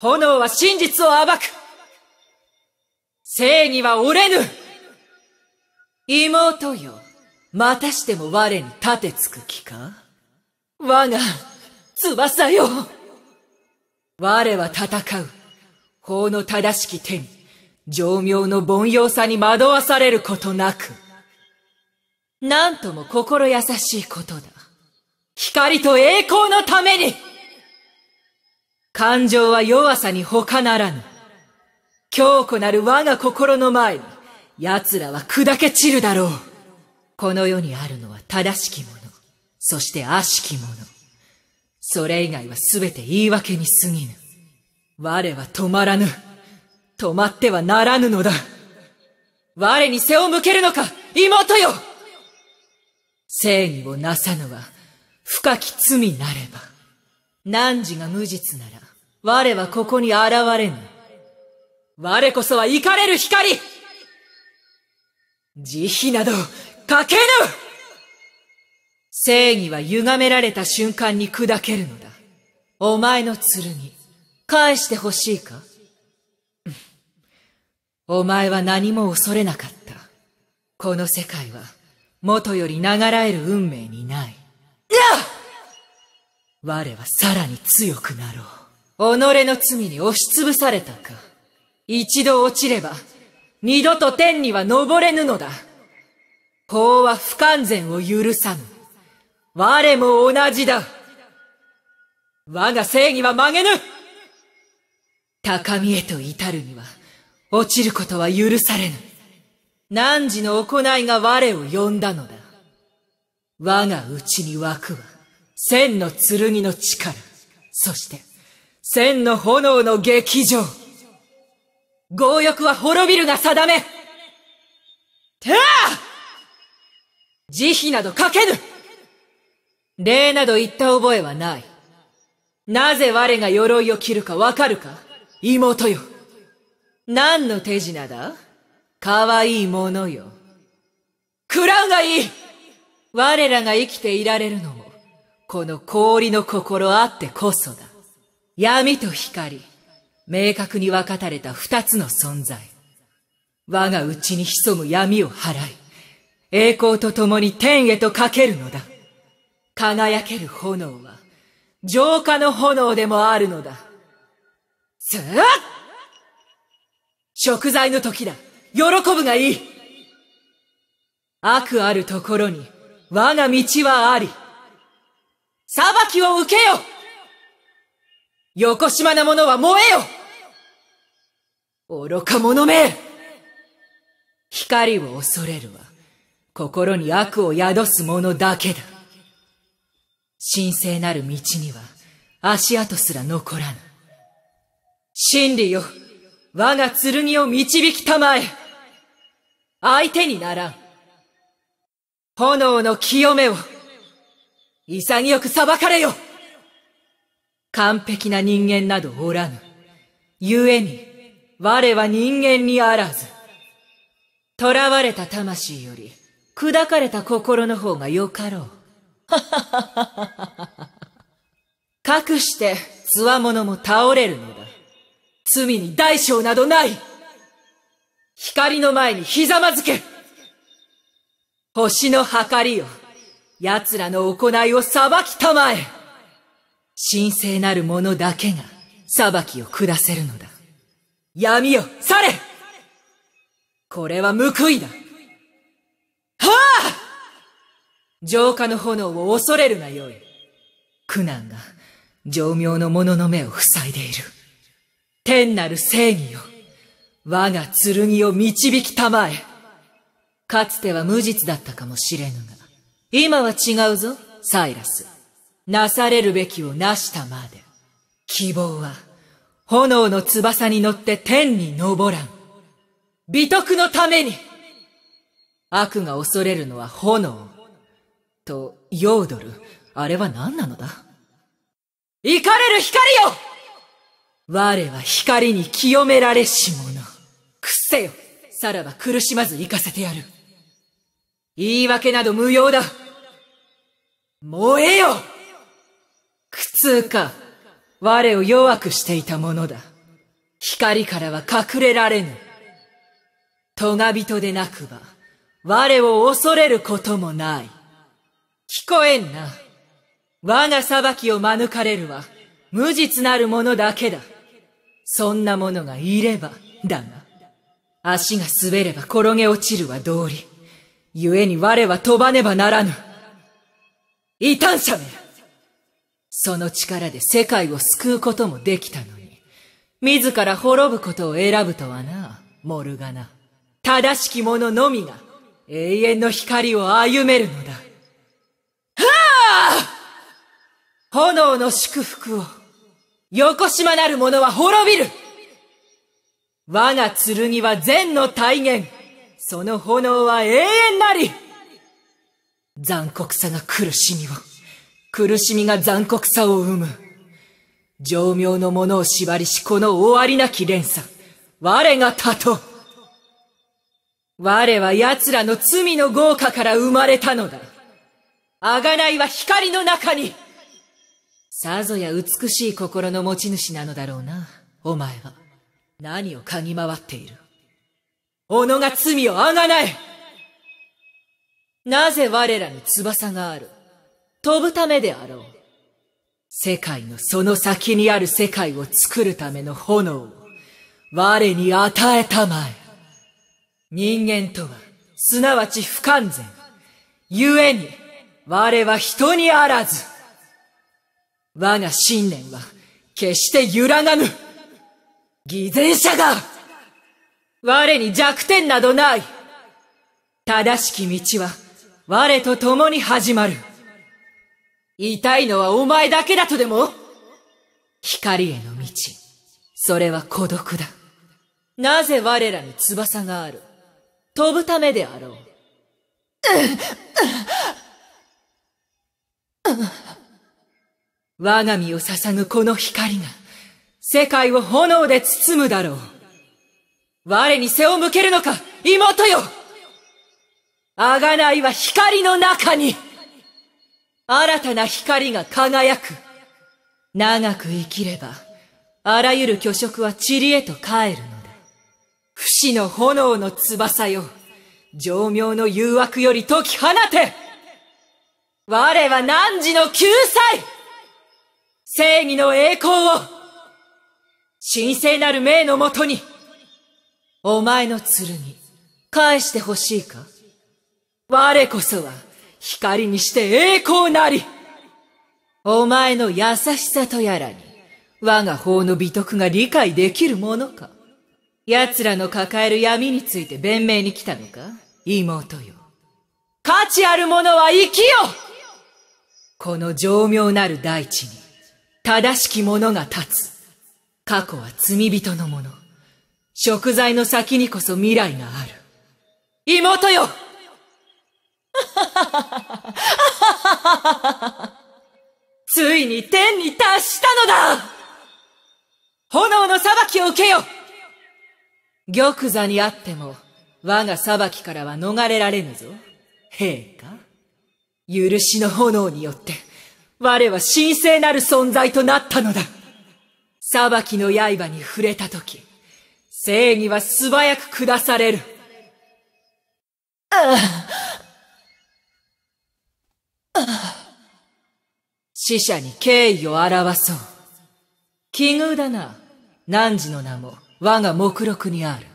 炎は真実を暴く正義は折れぬ妹よ、またしても我に立てつく気か我が翼よ我は戦う。法の正しき手に、情妙の凡庸さに惑わされることなく。なんとも心優しいことだ。光と栄光のために感情は弱さに他ならぬ。強固なる我が心の前に、奴らは砕け散るだろう。この世にあるのは正しきもの、そして悪しきもの。それ以外は全て言い訳に過ぎぬ。我は止まらぬ。止まってはならぬのだ。我に背を向けるのか、妹よ正義をなさぬは、深き罪なれば。汝が無実なら、我はここに現れぬ。我こそは怒れる光慈悲など、かけぬ正義は歪められた瞬間に砕けるのだ。お前の剣、返してほしいかお前は何も恐れなかった。この世界は、元より長らえる運命にない。我はさらに強くなろう。己の罪に押しつぶされたか。一度落ちれば、二度と天には登れぬのだ。法は不完全を許さぬ。我も同じだ。我が正義は曲げぬ高みへと至るには、落ちることは許されぬ。汝の行いが我を呼んだのだ。我が内に湧くは、千の剣の力、そして、千の炎の劇場強欲は滅びるが定めてら慈悲などかけぬ礼など言った覚えはない。なぜ我が鎧を着るかわかるか妹よ。何の手品だ可愛いものよ。食らうがいい我らが生きていられるのも、この氷の心あってこそだ。闇と光、明確に分かたれた二つの存在。我が内に潜む闇を払い、栄光と共に天へと駆けるのだ。輝ける炎は、浄化の炎でもあるのだ。さあ食材の時だ喜ぶがいい悪あるところに我が道はあり裁きを受けよ横島な者は燃えよ愚か者め光を恐れるは、心に悪を宿す者だけだ。神聖なる道には、足跡すら残らぬ。真理よ、我が剣を導きたまえ。相手にならん。炎の清めを、潔く裁かれよ完璧な人間などおらぬ。故に、我は人間にあらず。囚われた魂より、砕かれた心の方がよかろう。はははは。かくして、つわものも倒れるのだ。罪に大小などない光の前にひざまずけ星の計りよ、奴らの行いを裁きたまえ神聖なる者だけが裁きを下せるのだ。闇よ、去れこれは報いだはあ浄化の炎を恐れるがよい。苦難が、上妙の者の目を塞いでいる。天なる正義よ。我が剣を導きたまえ。かつては無実だったかもしれぬが、今は違うぞ、サイラス。なされるべきをなしたまで。希望は、炎の翼に乗って天に昇らん。美徳のために悪が恐れるのは炎。と、ヨードル。あれは何なのだ行かれる光よ我は光に清められし者。くせよさらば苦しまず行かせてやる。言い訳など無用だ燃えよつうか、我を弱くしていたものだ。光からは隠れられぬ。トガ人でなくば、我を恐れることもない。聞こえんな。我が裁きを免れるは、無実なる者だけだ。そんな者がいれば、だが、足が滑れば転げ落ちるは道理。故に我は飛ばねばならぬ。異端者めその力で世界を救うこともできたのに、自ら滅ぶことを選ぶとはな、モルガナ。正しき者のみが永遠の光を歩めるのだ。はあ炎の祝福を、横島なる者は滅びる我が剣は善の体現。その炎は永遠なり残酷さが苦しみを。苦しみが残酷さを生む。上妙のものを縛りしこの終わりなき連鎖。我が立と。我は奴らの罪の豪華から生まれたのだ。贖いは光の中にさぞや美しい心の持ち主なのだろうな、お前は。何を嗅ぎ回っている己が罪を贖えなぜ我らに翼がある飛ぶためであろう。世界のその先にある世界を作るための炎を我に与えたまえ。人間とは、すなわち不完全。故に、我は人にあらず。我が信念は、決して揺らがぬ。偽善者が、我に弱点などない。正しき道は、我と共に始まる。痛いのはお前だけだとでも光への道、それは孤独だ。なぜ我らに翼がある飛ぶためであろう。我が身を捧ぐこの光が、世界を炎で包むだろう。我に背を向けるのか、妹よ贖いは光の中に新たな光が輝く。長く生きれば、あらゆる虚飾は塵へと帰るのだ。不死の炎の翼よ。上妙の誘惑より解き放て我は汝の救済正義の栄光を神聖なる命のもとにお前の剣返してほしいか我こそは光にして栄光なりお前の優しさとやらに、我が法の美徳が理解できるものか奴らの抱える闇について弁明に来たのか妹よ。価値ある者は生きよこの上妙なる大地に、正しき者が立つ。過去は罪人のもの。食材の先にこそ未来がある。妹よ ついに天に達したのだ炎の裁きを受けよ玉座にあっても、我が裁きからは逃れられぬぞ。陛下。許しの炎によって、我は神聖なる存在となったのだ。裁きの刃に触れたとき、正義は素早く下される。ああ。死者に敬意を表そう。奇遇だな。汝の名も我が目録にある。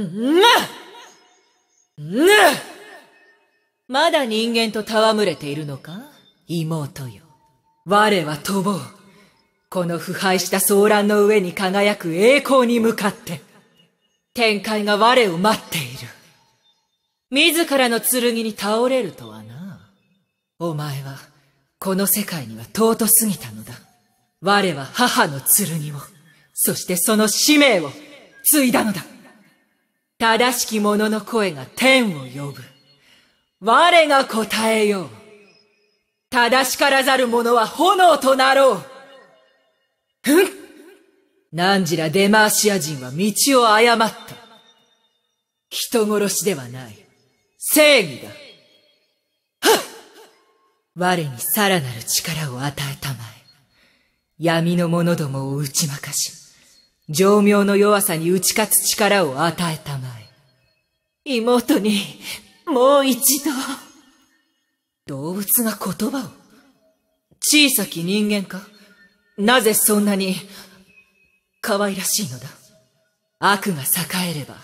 んななまだ人間と戯れているのか妹よ。我は飛ぼう。この腐敗した騒乱の上に輝く栄光に向かって、展開が我を待っている。自らの剣に倒れるとはな。お前は、この世界には尊すぎたのだ。我は母の剣を、そしてその使命を、継いだのだ。正しき者の声が天を呼ぶ。我が答えよう。正しからざる者は炎となろう。ふん何時らデマーシア人は道を誤った。人殺しではない。正義だ。我にさらなる力を与えたまえ。闇の者どもを打ち負かし、情妙の弱さに打ち勝つ力を与えたまえ。妹に、もう一度。動物が言葉を小さき人間かなぜそんなに、可愛らしいのだ。悪が栄えれば、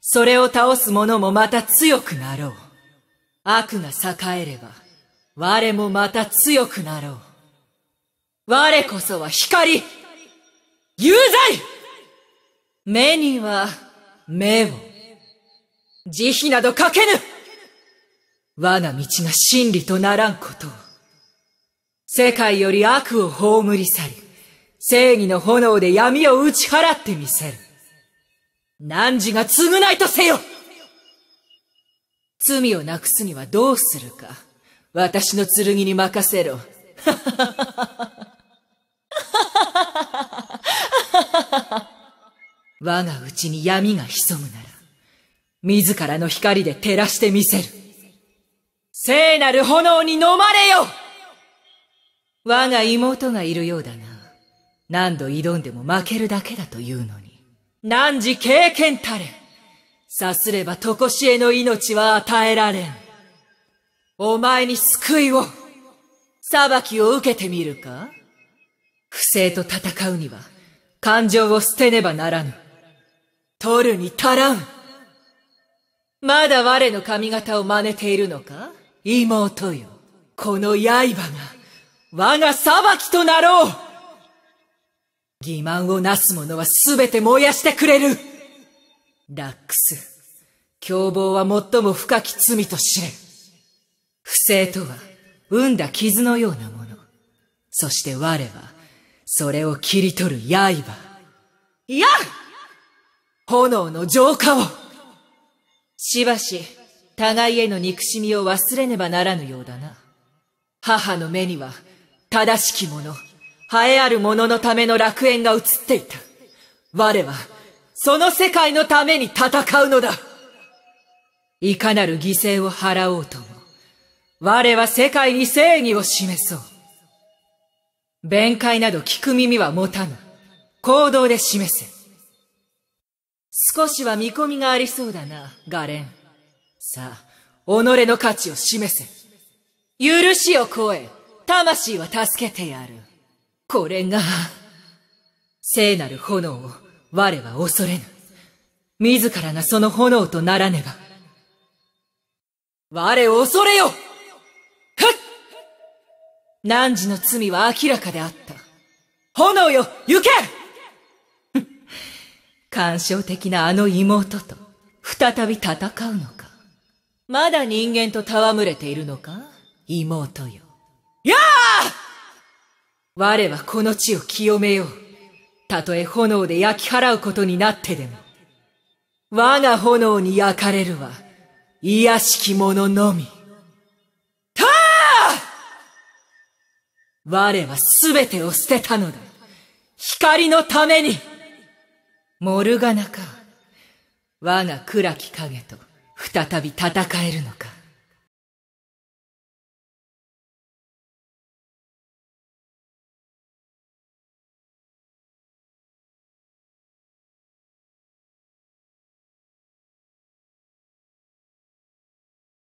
それを倒す者もまた強くなろう。悪が栄えれば、我もまた強くなろう。我こそは光有罪目には目を。慈悲などかけぬ我が道が真理とならんことを。世界より悪を葬り去り、正義の炎で闇を打ち払ってみせる。汝が償いとせよ罪をなくすにはどうするか。私の剣に任せろ。我が内に闇が潜むなら、自らの光で照らしてみせる。聖なる炎に飲まれよ我が妹がいるようだが、何度挑んでも負けるだけだというのに。何時経験たれ。さすればとこしえの命は与えられん。お前に救いを、裁きを受けてみるか不正と戦うには、感情を捨てねばならぬ。取るに足らん。まだ我の髪型を真似ているのか妹よ。この刃が、我が裁きとなろう欺瞞をなす者は全て燃やしてくれるラックス、凶暴は最も深き罪と知れ。不正とは、生んだ傷のようなもの。そして我は、それを切り取る刃。いや炎の浄化をしばし、互いへの憎しみを忘れねばならぬようだな。母の目には、正しき者、栄えある者のための楽園が映っていた。我は、その世界のために戦うのだいかなる犠牲を払おうとも、我は世界に正義を示そう。弁解など聞く耳は持たぬ。行動で示せ。少しは見込みがありそうだな、ガレン。さあ、己の価値を示せ。許しを超え、魂は助けてやる。これが、聖なる炎を我は恐れぬ。自らがその炎とならねば。我を恐れよ汝の罪は明らかであった。炎よ、行け感傷 的なあの妹と再び戦うのか。まだ人間と戯れているのか妹よ。やあ我はこの地を清めよう。たとえ炎で焼き払うことになってでも。我が炎に焼かれるは、癒しき者のみ。我は全てを捨てたのだ。光のためにモルガナか。我が暗き影と再び戦えるのか。